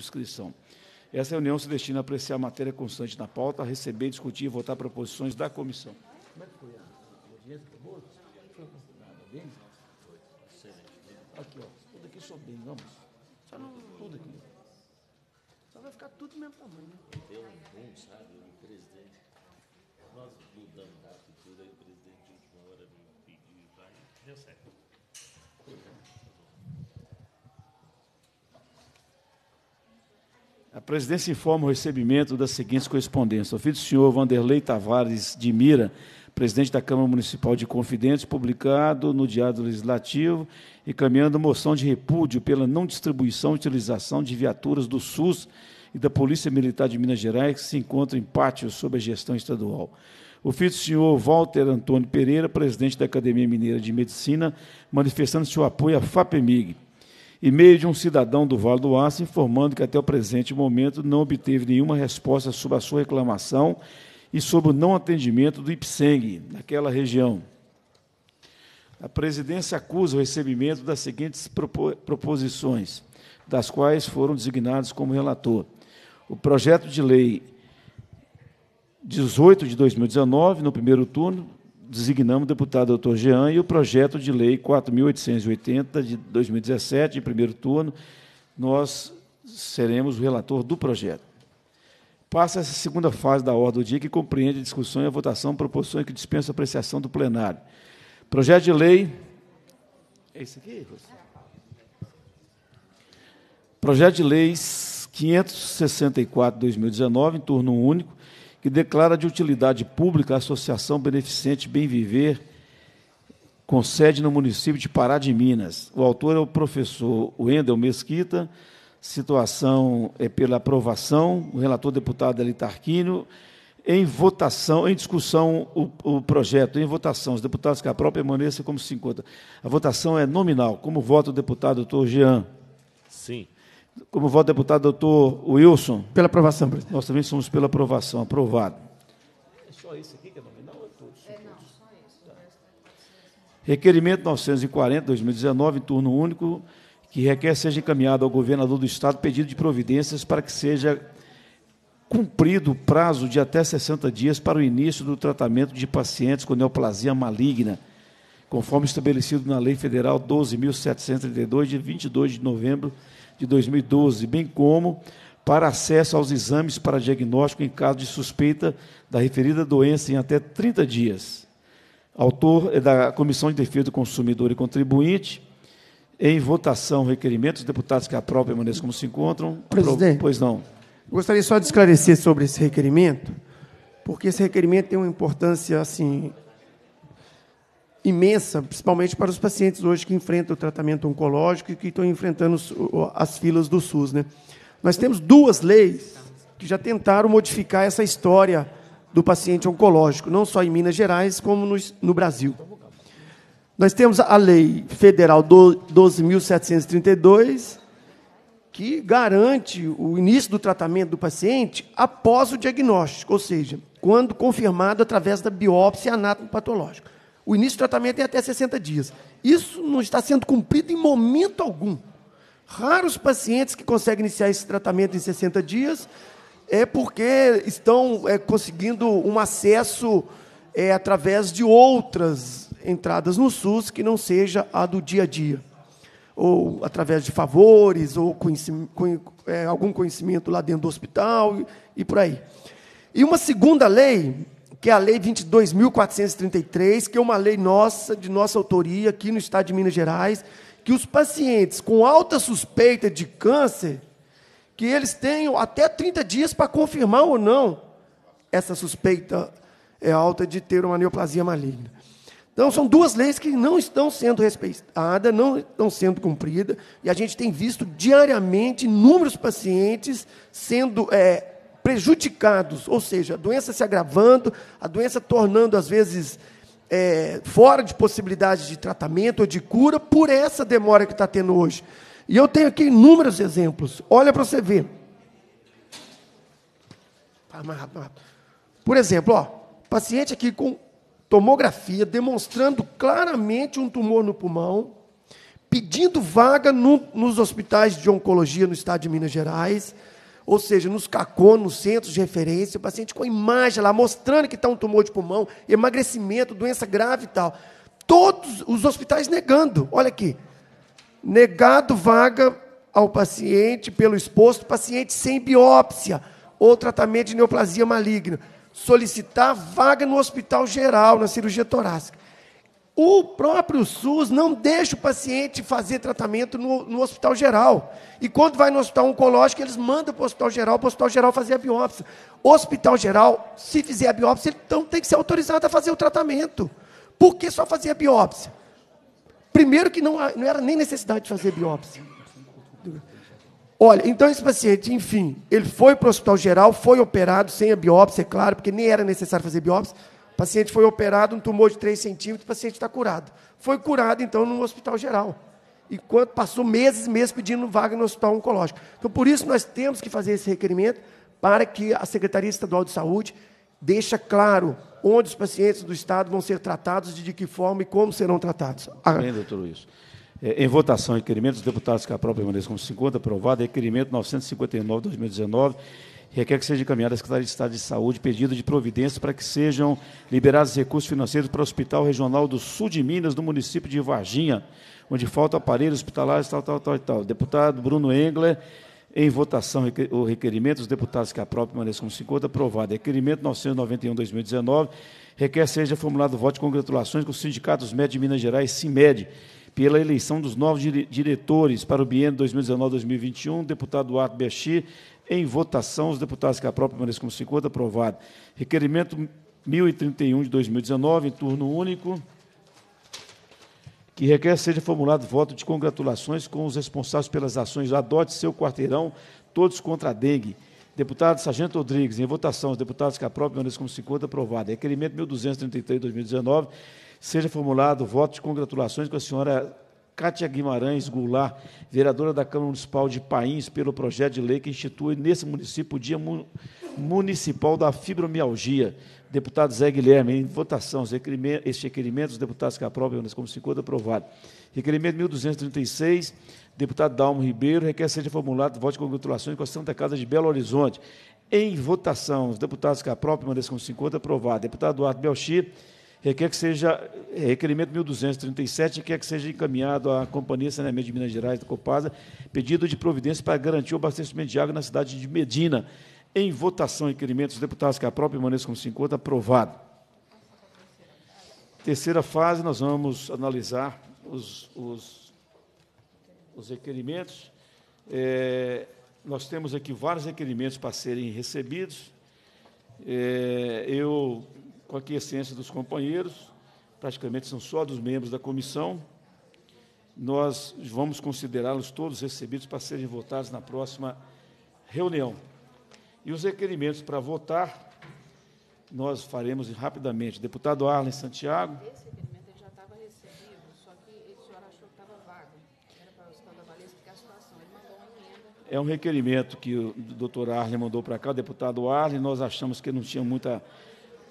subscrição. Essa reunião se destina a apreciar a matéria constante na pauta, a receber, discutir e votar proposições da comissão. Como é que foi a audiência? Foi nada bem? Foi. Aqui, ó. Tudo aqui sob bem, vamos. Só não, tudo aqui. Só vai ficar tudo do mesmo tamanho, né? Deu um sabe? O presidente. Nós mudamos a atitude, aí o presidente de última hora me pediu e vai. Deu certo. A presidência informa o recebimento das seguintes correspondências. Ofício do senhor Vanderlei Tavares de Mira, presidente da Câmara Municipal de Confidentes, publicado no Diário Legislativo encaminhando moção de repúdio pela não distribuição e utilização de viaturas do SUS e da Polícia Militar de Minas Gerais que se encontram em pátio sob a gestão estadual. O filho do senhor Walter Antônio Pereira, presidente da Academia Mineira de Medicina, manifestando seu apoio à FAPEMIG e-mail de um cidadão do Vale do Aço informando que até o presente momento não obteve nenhuma resposta sobre a sua reclamação e sobre o não atendimento do IPSENG naquela região. A presidência acusa o recebimento das seguintes proposições, das quais foram designados como relator. O projeto de lei 18 de 2019, no primeiro turno, designamos o deputado doutor Jean e o projeto de lei 4.880 de 2017, em primeiro turno, nós seremos o relator do projeto. Passa essa segunda fase da ordem do dia, que compreende a discussão e a votação proporções que dispensam apreciação do plenário. Projeto de lei. É isso aqui, Projeto de leis 564-2019, em turno único, que declara de utilidade pública a Associação Beneficente Bem Viver, com sede no município de Pará de Minas. O autor é o professor Wendel Mesquita, situação é pela aprovação, o relator deputado Eli em votação, em discussão, o, o, projeto em votação. Os deputados que a própria permaneçam como se encontra. A votação é nominal. Como vota o deputado doutor Jean? Sim. Como voto deputado doutor Wilson. Pela aprovação, presidente. Nós também somos pela aprovação. Aprovado. É só isso aqui que é nominal ou é todos? É, não, só isso. Tá. É Requerimento 940, 2019, turno único, que requer seja encaminhado ao governador do Estado pedido de providências para que seja cumprido o prazo de até 60 dias para o início do tratamento de pacientes com neoplasia maligna conforme estabelecido na Lei Federal 12.732, de 22 de novembro de 2012, bem como para acesso aos exames para diagnóstico em caso de suspeita da referida doença em até 30 dias. Autor é da Comissão de Defesa do Consumidor e Contribuinte. Em votação, requerimento. Os deputados que aprovam permaneçam como se encontram. Presidente. Pois não. Gostaria só de esclarecer sobre esse requerimento, porque esse requerimento tem uma importância assim imensa, principalmente para os pacientes hoje que enfrentam o tratamento oncológico e que estão enfrentando as filas do SUS. Né? Nós temos duas leis que já tentaram modificar essa história do paciente oncológico, não só em Minas Gerais, como no, no Brasil. Nós temos a Lei Federal 12.732, que garante o início do tratamento do paciente após o diagnóstico, ou seja, quando confirmado através da biópsia anatomopatológica. O início do tratamento é até 60 dias. Isso não está sendo cumprido em momento algum. Raros pacientes que conseguem iniciar esse tratamento em 60 dias é porque estão é, conseguindo um acesso é, através de outras entradas no SUS que não seja a do dia a dia, ou através de favores, ou é, algum conhecimento lá dentro do hospital e, e por aí. E uma segunda lei que é a Lei 22.433, que é uma lei nossa, de nossa autoria, aqui no estado de Minas Gerais, que os pacientes com alta suspeita de câncer, que eles tenham até 30 dias para confirmar ou não essa suspeita é alta de ter uma neoplasia maligna. Então, são duas leis que não estão sendo respeitadas, não estão sendo cumpridas, e a gente tem visto diariamente inúmeros pacientes sendo é, prejudicados, ou seja, a doença se agravando, a doença tornando, às vezes, é, fora de possibilidade de tratamento ou de cura, por essa demora que está tendo hoje. E eu tenho aqui inúmeros exemplos. Olha para você ver. Por exemplo, ó, paciente aqui com tomografia demonstrando claramente um tumor no pulmão, pedindo vaga no, nos hospitais de oncologia no estado de Minas Gerais, ou seja, nos CACON, nos centros de referência, o paciente com a imagem lá, mostrando que está um tumor de pulmão, emagrecimento, doença grave e tal. Todos os hospitais negando. Olha aqui. Negado vaga ao paciente pelo exposto, paciente sem biópsia ou tratamento de neoplasia maligna. Solicitar vaga no hospital geral, na cirurgia torácica. O próprio SUS não deixa o paciente fazer tratamento no, no, hospital geral. E quando vai no hospital oncológico, eles mandam para o hospital geral, para o hospital geral fazer a biópsia. O hospital geral, se fizer a biópsia, então tem que ser autorizado a fazer o tratamento. Por que só fazer a biópsia? Primeiro que não, não era nem necessidade de fazer biópsia. Olha, então esse paciente, enfim, ele foi para o hospital geral, foi operado sem a biópsia, é claro, porque nem era necessário fazer biópsia paciente foi operado, um tumor de 3 centímetros, o paciente está curado. Foi curado, então, no hospital geral. E Enquanto passou meses e meses pedindo vaga no hospital oncológico. Então, por isso, nós temos que fazer esse requerimento para que a Secretaria Estadual de Saúde deixe claro onde os pacientes do Estado vão ser tratados, de que forma e como serão tratados. Além ah. Bem, doutor Luiz. É, em votação, requerimento dos deputados que aprovam permaneçam como 50, aprovado. Requerimento 959, 2019 requer que seja encaminhado à Secretaria de Estado de Saúde pedido de providência para que sejam liberados recursos financeiros para o Hospital Regional do Sul de Minas, no município de Varginha, onde falta aparelhos hospitalares, tal, tal, tal, tal. Deputado Bruno Engler, em votação o requerimento, os deputados que a própria permaneçam como encontra, aprovado. Requerimento 991-2019, requer seja formulado voto de congratulações com os sindicatos médicos de Minas Gerais, CIMED, pela eleição dos novos diretores para o biênio 2019-2021, deputado Arthur Bechi em votação, os deputados que aprovam permaneçam como 50, aprovado. Requerimento 1031 de 2019, em turno único, que requer seja formulado voto de congratulações com os responsáveis pelas ações. Adote seu quarteirão, todos contra a dengue. Deputado Sargento Rodrigues, em votação, os deputados que aprovam permaneçam como 50, aprovado. Requerimento 1233 de 2019, seja formulado voto de congratulações com a senhora Cátia Guimarães Goulart, vereadora da Câmara Municipal de Pains, pelo projeto de lei que institui nesse município o Dia Municipal da Fibromialgia. Deputado Zé Guilherme, em votação, os requerimentos, estes os deputados que aprovam, né, como 50, aprovado. Requerimento 1236, deputado Dalmo Ribeiro, requer seja formulado voto de congratulações com a Santa Casa de Belo Horizonte. Em votação, os deputados que aprovam, permaneçam com 50, aprovado. Deputado Eduardo Belchi, requer que seja, é, requerimento 1237, requer que seja encaminhado à Companhia Saneamento de Minas Gerais, da Copasa, pedido de providência para garantir o abastecimento de água na cidade de Medina. Em votação, requerimento dos deputados que a própria como se encontra, aprovado. Terceira fase, nós vamos analisar os, os, os requerimentos. É, nós temos aqui vários requerimentos para serem recebidos. É, eu com a quiescência dos companheiros, praticamente são só dos membros da comissão. Nós vamos considerá-los todos recebidos para serem votados na próxima reunião. E os requerimentos para votar, nós faremos rapidamente. Deputado Arlen Santiago. Esse requerimento já estava recebido, só que o senhor achou que estava vago. Era para o senhor Avalia explicar a situação. Ele mandou uma emenda. É um requerimento que o doutor Arlen mandou para cá, o deputado Arlen. Nós achamos que não tinha muita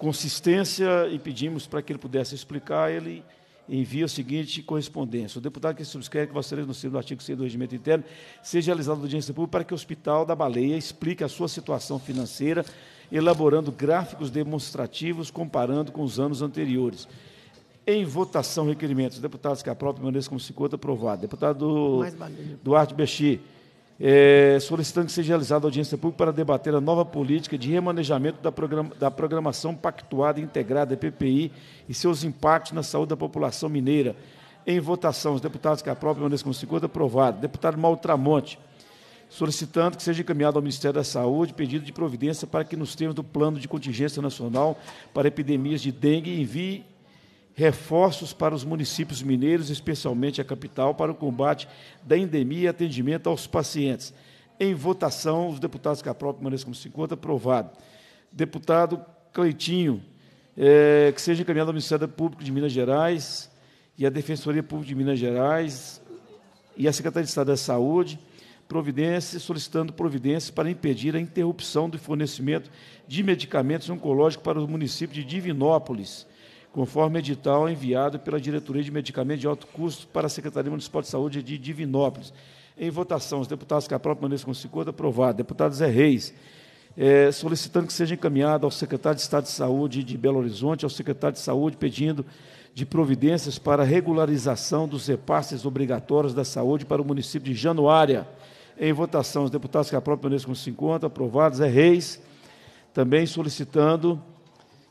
consistência e pedimos para que ele pudesse explicar. Ele envia a seguinte correspondência. O deputado que subscreve que Vossa Excelência, no do artigo 6 do Regimento Interno, seja realizada audiência pública para que o Hospital da Baleia explique a sua situação financeira, elaborando gráficos demonstrativos comparando com os anos anteriores. Em votação, requerimentos. Deputados que aprovam, permaneçam como se encontra aprovado. Deputado né? Duarte Bexi é, solicitando que seja realizada audiência pública para debater a nova política de remanejamento da, programa, da programação pactuada integrada PPI e seus impactos na saúde da população mineira. Em votação, os deputados que aprovam permaneçam com 50, aprovado. Deputado Maltramonte, solicitando que seja encaminhado ao Ministério da Saúde pedido de providência para que, nos termos do Plano de Contingência Nacional para Epidemias de Dengue, envie reforços para os municípios mineiros, especialmente a capital, para o combate da endemia e atendimento aos pacientes. Em votação, os deputados que aprovam, permaneçam como 50, aprovado. Deputado Cleitinho, é, que seja encaminhado ao Ministério Público de Minas Gerais e à Defensoria Pública de Minas Gerais e à Secretaria de Estado da Saúde, providências, solicitando providências para impedir a interrupção do fornecimento de medicamentos oncológicos para o município de Divinópolis conforme edital enviado pela Diretoria de Medicamentos de Alto Custo para a Secretaria Municipal de Saúde de Divinópolis. Em votação, os deputados que aprovam permaneçam com 50, aprovado. Deputado Zé Reis, é, solicitando que seja encaminhado ao secretário de Estado de Saúde de Belo Horizonte, ao secretário de Saúde, pedindo de providências para regularização dos repasses obrigatórios da saúde para o município de Januária. Em votação, os deputados que aprovam permaneçam com 50, aprovados. Zé Reis, também solicitando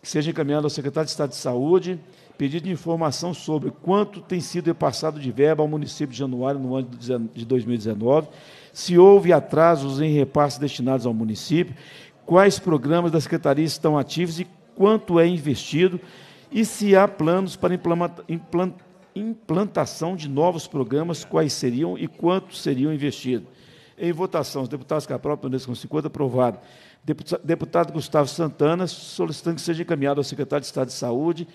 que seja encaminhado ao secretário de Estado de Saúde pedido de informação sobre quanto tem sido repassado de verba ao município de Januário no ano de 2019, se houve atrasos em repasses destinados ao município, quais programas da secretaria estão ativos e quanto é investido, e se há planos para implantação de novos programas, quais seriam e quanto seriam investidos. Em votação, os deputados Caprol, Pondesco com 50, aprovado. Deputado Gustavo Santana solicitando que seja encaminhado ao secretário de Estado de Saúde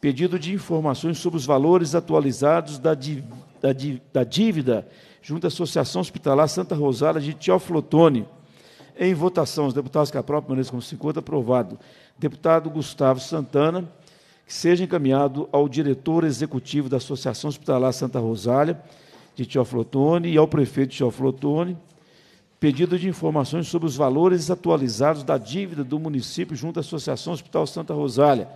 pedido de informações sobre os valores atualizados da, da dívida junto à Associação Hospitalar Santa Rosária de Teoflotone. Em votação, os deputados que aprovam, permaneçam como 50, aprovado. Deputado Gustavo Santana, que seja encaminhado ao diretor executivo da Associação Hospitalar Santa Rosália de Teoflotone e ao prefeito de Teoflotone, pedido de informações sobre os valores atualizados da dívida do município junto à Associação Hospital Santa Rosália.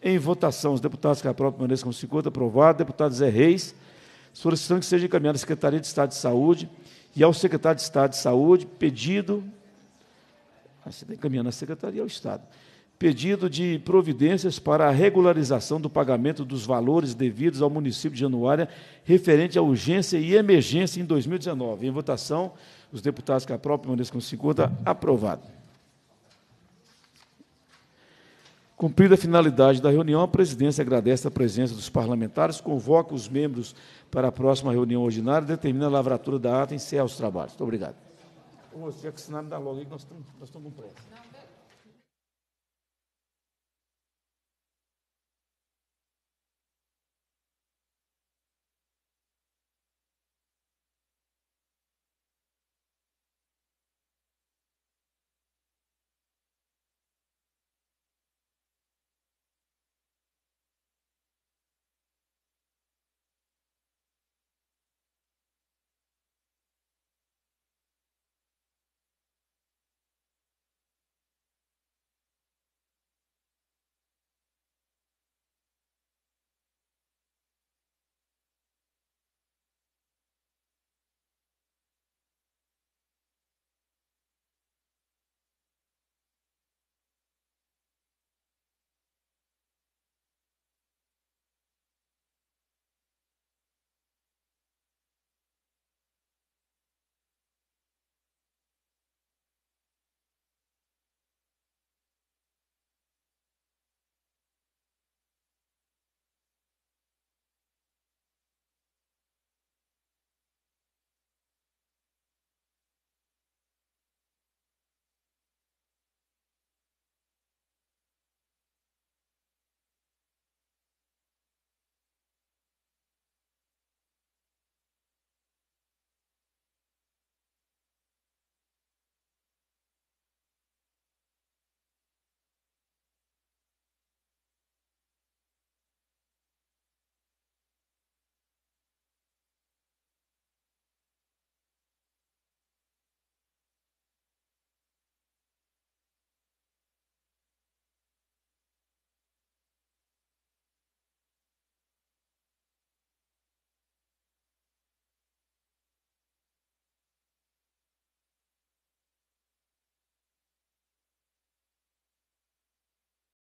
Em votação, os deputados Capral permaneçam com 50, aprovado. Deputado Zé Reis, solicitando que seja encaminhado à Secretaria de Estado de Saúde e ao secretário de Estado de Saúde, pedido. Ah, você está encaminhando à Secretaria ao Estado pedido de providências para a regularização do pagamento dos valores devidos ao município de Januária referente à urgência e emergência em 2019. Em votação, os deputados que aprovam permaneçam com 50, aprovado. Cumprida a finalidade da reunião, a presidência agradece a presença dos parlamentares, convoca os membros para a próxima reunião ordinária, determina a lavratura da ata e encerra os trabalhos. Muito obrigado. Ô, se que assinar, me dá logo aí que nós estamos, nós estamos com pressa.